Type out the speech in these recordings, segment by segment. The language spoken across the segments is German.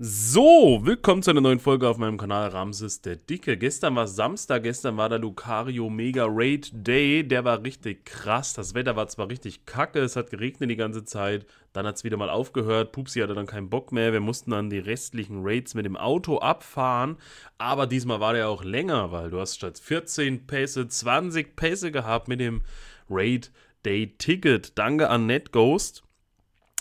So, willkommen zu einer neuen Folge auf meinem Kanal Ramses der Dicke. Gestern war Samstag, gestern war der Lucario Mega Raid Day. Der war richtig krass. Das Wetter war zwar richtig kacke, es hat geregnet die ganze Zeit. Dann hat es wieder mal aufgehört. Pupsi hatte dann keinen Bock mehr. Wir mussten dann die restlichen Raids mit dem Auto abfahren. Aber diesmal war der auch länger, weil du hast statt 14 Pässe 20 Pässe gehabt mit dem Raid Day Ticket. Danke an NetGhost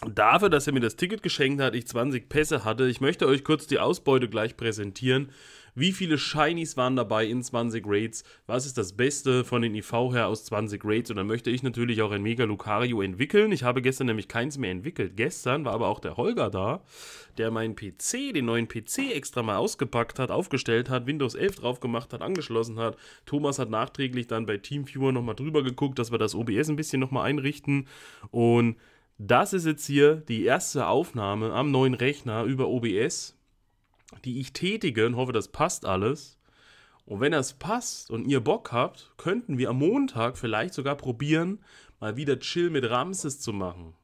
dafür, dass er mir das Ticket geschenkt hat, ich 20 Pässe hatte. Ich möchte euch kurz die Ausbeute gleich präsentieren. Wie viele Shinies waren dabei in 20 Raids? Was ist das Beste von den IV her aus 20 Raids? Und dann möchte ich natürlich auch ein Mega Lucario entwickeln. Ich habe gestern nämlich keins mehr entwickelt. Gestern war aber auch der Holger da, der meinen PC, den neuen PC extra mal ausgepackt hat, aufgestellt hat, Windows 11 drauf gemacht hat, angeschlossen hat. Thomas hat nachträglich dann bei TeamViewer nochmal drüber geguckt, dass wir das OBS ein bisschen nochmal einrichten. Und das ist jetzt hier die erste Aufnahme am neuen Rechner über OBS, die ich tätige und hoffe, das passt alles. Und wenn das passt und ihr Bock habt, könnten wir am Montag vielleicht sogar probieren, mal wieder Chill mit Ramses zu machen.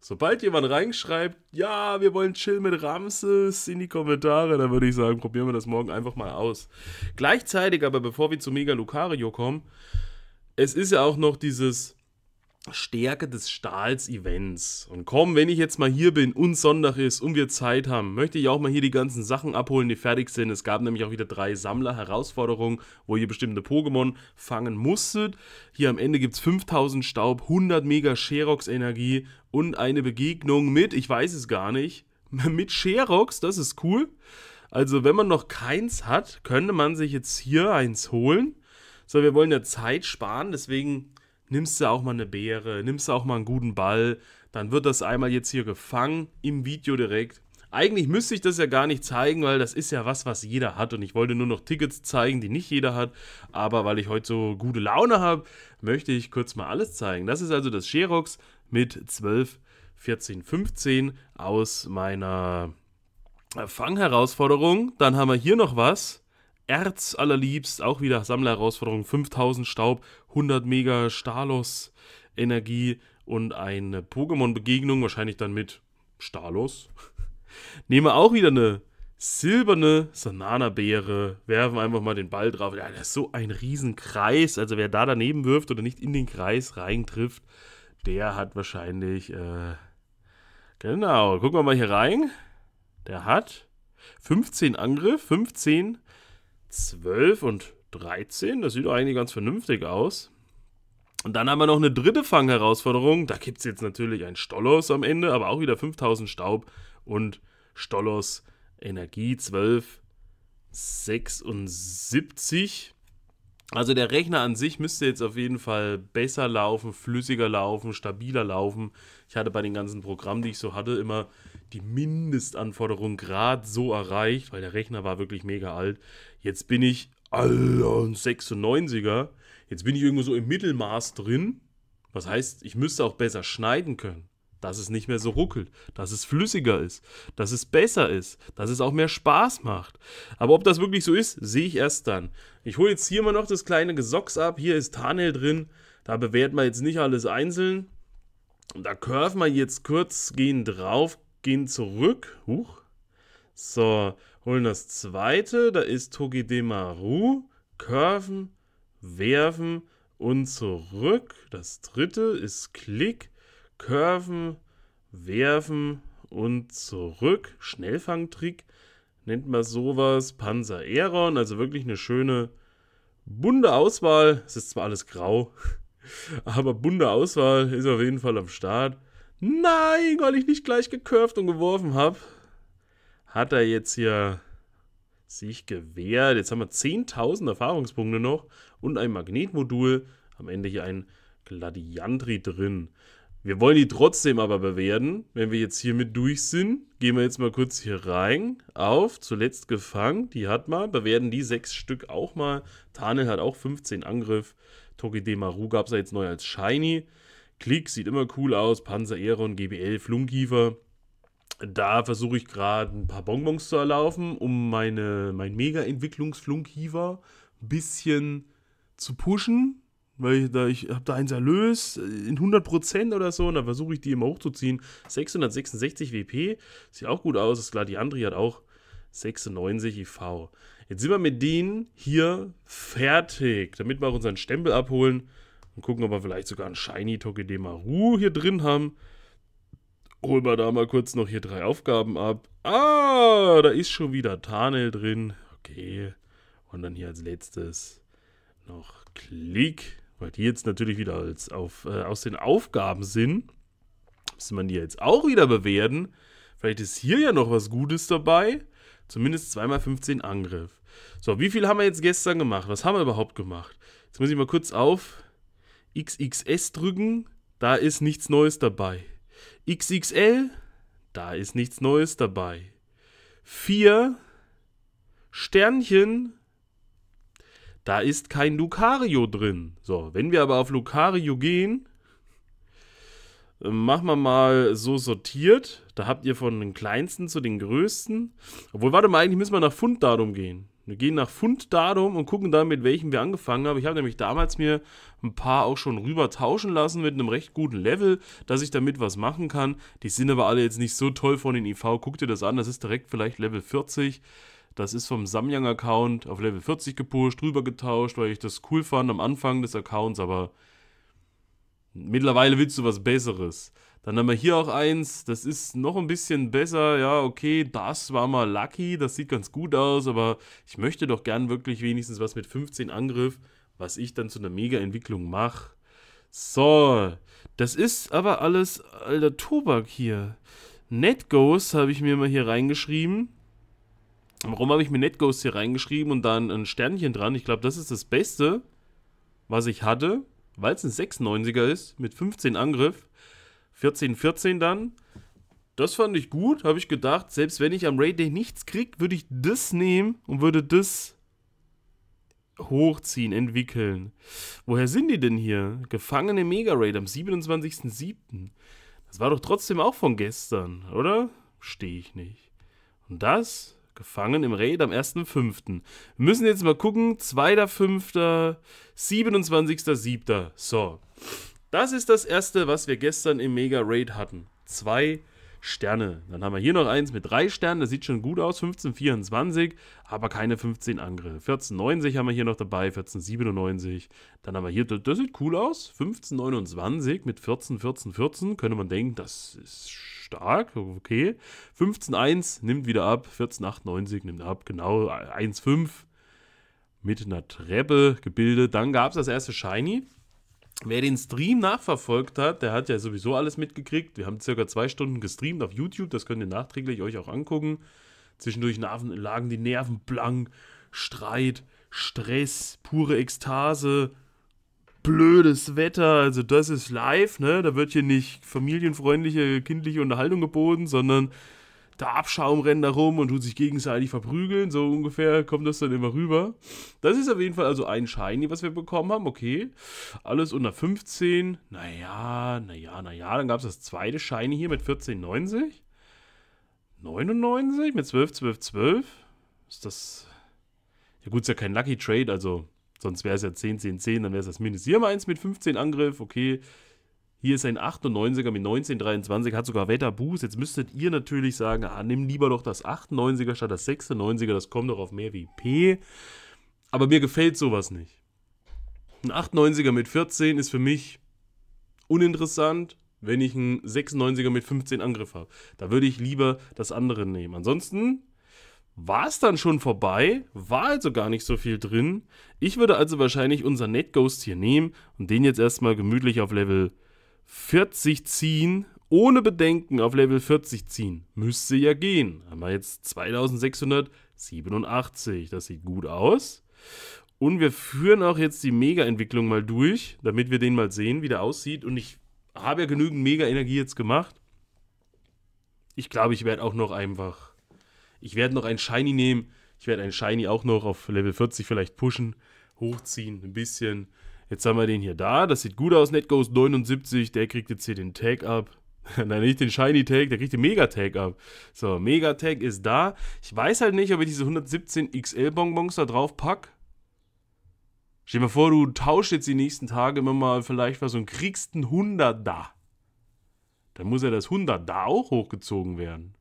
Sobald jemand reinschreibt, ja, wir wollen Chill mit Ramses in die Kommentare, dann würde ich sagen, probieren wir das morgen einfach mal aus. Gleichzeitig aber, bevor wir zu Mega Lucario kommen, es ist ja auch noch dieses Stärke des Stahls Events. Und komm, wenn ich jetzt mal hier bin und Sonntag ist und wir Zeit haben, möchte ich auch mal hier die ganzen Sachen abholen, die fertig sind. Es gab nämlich auch wieder drei Sammler-Herausforderungen, wo ihr bestimmte Pokémon fangen musstet. Hier am Ende gibt es 5000 Staub, 100 Mega Sherox-Energie und eine Begegnung mit, ich weiß es gar nicht, mit Sherox, das ist cool. Also wenn man noch keins hat, könnte man sich jetzt hier eins holen. So, wir wollen ja Zeit sparen, deswegen nimmst du auch mal eine Beere, nimmst du auch mal einen guten Ball, dann wird das einmal jetzt hier gefangen im Video direkt. Eigentlich müsste ich das ja gar nicht zeigen, weil das ist ja was, was jeder hat und ich wollte nur noch Tickets zeigen, die nicht jeder hat, aber weil ich heute so gute Laune habe, möchte ich kurz mal alles zeigen. Das ist also das Sherox mit 12, 14, 15 aus meiner Fangherausforderung. Dann haben wir hier noch was. Erz allerliebst, auch wieder Sammlerherausforderung, 5000 Staub, 100 Mega Stalos Energie und eine Pokémon-Begegnung, wahrscheinlich dann mit Stalos. Nehme auch wieder eine silberne Sananabeere. werfen einfach mal den Ball drauf. Ja, das ist so ein Riesenkreis, also wer da daneben wirft oder nicht in den Kreis reintrifft, der hat wahrscheinlich, äh, genau, gucken wir mal hier rein, der hat... 15 Angriff, 15 12 und 13. Das sieht doch eigentlich ganz vernünftig aus. Und dann haben wir noch eine dritte Fangherausforderung. Da gibt es jetzt natürlich ein Stollos am Ende, aber auch wieder 5000 Staub und Stollos Energie 12, 76. Also der Rechner an sich müsste jetzt auf jeden Fall besser laufen, flüssiger laufen, stabiler laufen. Ich hatte bei den ganzen Programmen, die ich so hatte, immer die Mindestanforderung gerade so erreicht, weil der Rechner war wirklich mega alt. Jetzt bin ich Alter, ein 96er. Jetzt bin ich irgendwo so im Mittelmaß drin. Was heißt, ich müsste auch besser schneiden können dass es nicht mehr so ruckelt, dass es flüssiger ist, dass es besser ist, dass es auch mehr Spaß macht. Aber ob das wirklich so ist, sehe ich erst dann. Ich hole jetzt hier mal noch das kleine Gesocks ab. Hier ist Tarnel drin. Da bewerten wir jetzt nicht alles einzeln. Und Da curven wir jetzt kurz, gehen drauf, gehen zurück. Huch. So, holen das zweite. Da ist Togedemaru. Curven, werfen und zurück. Das dritte ist Klick Curven, Werfen und zurück. Schnellfangtrick nennt man sowas. Panzer Aeron, also wirklich eine schöne, bunte Auswahl. Es ist zwar alles grau, aber bunte Auswahl ist auf jeden Fall am Start. Nein, weil ich nicht gleich gekurvt und geworfen habe, hat er jetzt hier sich gewehrt. Jetzt haben wir 10.000 Erfahrungspunkte noch und ein Magnetmodul. Am Ende hier ein Gladiantri drin. Wir wollen die trotzdem aber bewerten. Wenn wir jetzt hiermit durch sind, gehen wir jetzt mal kurz hier rein. Auf, zuletzt gefangen, die hat mal. Bewerten die sechs Stück auch mal. Tanel hat auch 15 Angriff. Tokide Maru gab es ja jetzt neu als Shiny. Klick sieht immer cool aus. Panzer Aeron, GBL, Flunkiefer. Da versuche ich gerade ein paar Bonbons zu erlaufen, um meine, mein Mega-Entwicklungsflunkiefer ein bisschen zu pushen, weil ich, da, ich habe da eins erlöst äh, in 100% oder so und dann versuche ich die immer hochzuziehen. 666 WP, sieht auch gut aus, ist klar, die Andri hat auch 96 IV. Jetzt sind wir mit denen hier fertig, damit wir auch unseren Stempel abholen und gucken, ob wir vielleicht sogar einen Shiny Tokidemaru hier drin haben. Holen wir da mal kurz noch hier drei Aufgaben ab. Ah, da ist schon wieder Tarnel drin. Okay, und dann hier als letztes noch Klick, weil die jetzt natürlich wieder als auf, äh, aus den Aufgaben sind. Müsste man die jetzt auch wieder bewerten. Vielleicht ist hier ja noch was Gutes dabei. Zumindest 2x15 Angriff. So, wie viel haben wir jetzt gestern gemacht? Was haben wir überhaupt gemacht? Jetzt muss ich mal kurz auf XXS drücken. Da ist nichts Neues dabei. XXL, da ist nichts Neues dabei. 4 Sternchen, da ist kein Lucario drin. So, wenn wir aber auf Lucario gehen, äh, machen wir mal so sortiert. Da habt ihr von den kleinsten zu den größten. Obwohl, warte mal, eigentlich müssen wir nach Funddatum gehen. Wir gehen nach Funddatum und gucken dann, mit welchem wir angefangen haben. Ich habe nämlich damals mir ein paar auch schon rüber tauschen lassen mit einem recht guten Level, dass ich damit was machen kann. Die sind aber alle jetzt nicht so toll von den IV. Guckt ihr das an, das ist direkt vielleicht Level 40. Das ist vom Samyang-Account auf Level 40 gepusht, rübergetauscht, weil ich das cool fand am Anfang des Accounts, aber mittlerweile willst du was Besseres. Dann haben wir hier auch eins, das ist noch ein bisschen besser. Ja, okay, das war mal lucky, das sieht ganz gut aus, aber ich möchte doch gern wirklich wenigstens was mit 15 Angriff, was ich dann zu einer Mega-Entwicklung mache. So, das ist aber alles alter Tobak hier. NetGhost habe ich mir mal hier reingeschrieben. Warum habe ich mir NetGhost hier reingeschrieben und dann ein Sternchen dran? Ich glaube, das ist das Beste, was ich hatte, weil es ein 96er ist, mit 15 Angriff, 14, 14 dann. Das fand ich gut, habe ich gedacht. Selbst wenn ich am Raid Day nichts kriege, würde ich das nehmen und würde das hochziehen, entwickeln. Woher sind die denn hier? Gefangene Mega Raid am 27.07. Das war doch trotzdem auch von gestern, oder? Stehe ich nicht. Und das gefangen im Raid am 1.5. Wir müssen jetzt mal gucken. 2.5., 27.7. So. Das ist das erste, was wir gestern im Mega Raid hatten. Zwei Sterne. Dann haben wir hier noch eins mit drei Sternen. Das sieht schon gut aus. 1524, aber keine 15 Angriffe. 1490 haben wir hier noch dabei. 1497. Dann haben wir hier, das sieht cool aus. 1529 mit 14, 14, 14. Könnte man denken, das ist stark, okay. 15-1 nimmt wieder ab, 14-98 nimmt ab, genau, 1-5 mit einer Treppe gebildet. Dann gab es das erste Shiny. Wer den Stream nachverfolgt hat, der hat ja sowieso alles mitgekriegt. Wir haben circa zwei Stunden gestreamt auf YouTube, das könnt ihr nachträglich euch auch angucken. Zwischendurch lagen die Nerven blank, Streit, Stress, pure Ekstase, blödes Wetter, also das ist live, ne? Da wird hier nicht familienfreundliche, kindliche Unterhaltung geboten, sondern der Abschaum rennt da rum und tut sich gegenseitig verprügeln, so ungefähr kommt das dann immer rüber. Das ist auf jeden Fall also ein Shiny, was wir bekommen haben, okay. Alles unter 15, naja, naja, naja, dann gab es das zweite Shiny hier mit 14,90. 99 mit 12, 12, 12. Ist das... Ja gut, ist ja kein Lucky Trade, also Sonst wäre es ja 10, 10, 10, dann wäre es das Minus. Hier haben wir eins mit 15 Angriff, okay. Hier ist ein 98er mit 19, 23, hat sogar Wetterboost. Jetzt müsstet ihr natürlich sagen, ah, nimm lieber doch das 98er statt das 96er, das kommt doch auf mehr WP. Aber mir gefällt sowas nicht. Ein 98er mit 14 ist für mich uninteressant, wenn ich einen 96er mit 15 Angriff habe. Da würde ich lieber das andere nehmen. Ansonsten war es dann schon vorbei, war also gar nicht so viel drin. Ich würde also wahrscheinlich unseren NetGhost hier nehmen und den jetzt erstmal gemütlich auf Level 40 ziehen, ohne Bedenken auf Level 40 ziehen. Müsste ja gehen. Haben wir jetzt 2687, das sieht gut aus. Und wir führen auch jetzt die Mega-Entwicklung mal durch, damit wir den mal sehen, wie der aussieht. Und ich habe ja genügend Mega-Energie jetzt gemacht. Ich glaube, ich werde auch noch einfach ich werde noch ein Shiny nehmen. Ich werde ein Shiny auch noch auf Level 40 vielleicht pushen, hochziehen, ein bisschen. Jetzt haben wir den hier da. Das sieht gut aus. NetGhost 79, der kriegt jetzt hier den Tag ab. Nein, nicht den Shiny Tag, der kriegt den Mega Tag ab. So, Mega Tag ist da. Ich weiß halt nicht, ob ich diese 117 XL Bonbons da drauf packe. Stell dir mal vor, du tauschst jetzt die nächsten Tage immer mal vielleicht was und kriegst einen 100 da. Dann muss ja das 100 da auch hochgezogen werden.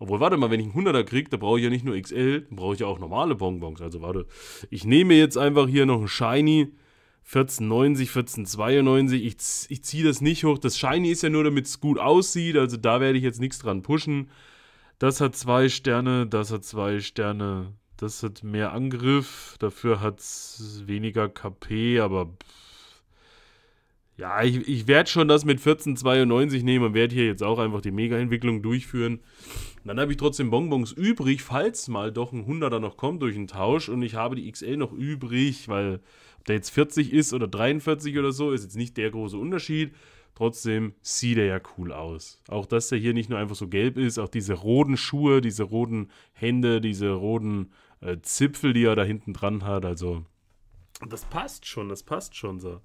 Obwohl, warte mal, wenn ich einen 100er kriege, da brauche ich ja nicht nur XL, dann brauche ich ja auch normale Bonbons. Also warte, ich nehme jetzt einfach hier noch ein Shiny 1490, 1492. Ich, ich ziehe das nicht hoch. Das Shiny ist ja nur, damit es gut aussieht. Also da werde ich jetzt nichts dran pushen. Das hat zwei Sterne, das hat zwei Sterne. Das hat mehr Angriff, dafür hat es weniger KP, aber... Pff ja, ich, ich werde schon das mit 1492 nehmen und werde hier jetzt auch einfach die Mega-Entwicklung durchführen. Und dann habe ich trotzdem Bonbons übrig, falls mal doch ein 100er noch kommt durch einen Tausch und ich habe die XL noch übrig, weil ob der jetzt 40 ist oder 43 oder so, ist jetzt nicht der große Unterschied. Trotzdem sieht er ja cool aus. Auch dass der hier nicht nur einfach so gelb ist, auch diese roten Schuhe, diese roten Hände, diese roten äh, Zipfel, die er da hinten dran hat. Also, das passt schon, das passt schon so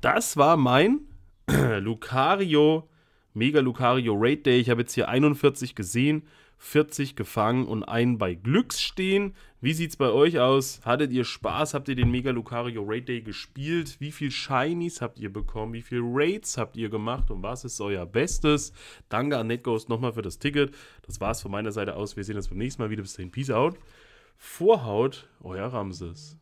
das war mein Lucario, Mega Lucario Raid Day. Ich habe jetzt hier 41 gesehen, 40 gefangen und einen bei Glücks stehen. Wie es bei euch aus? Hattet ihr Spaß? Habt ihr den Mega Lucario Raid Day gespielt? Wie viele Shinies habt ihr bekommen? Wie viele Raids habt ihr gemacht? Und was ist euer Bestes? Danke an NetGhost nochmal für das Ticket. Das war es von meiner Seite aus. Wir sehen uns beim nächsten Mal wieder. Bis dahin. Peace out. Vorhaut, euer Ramses.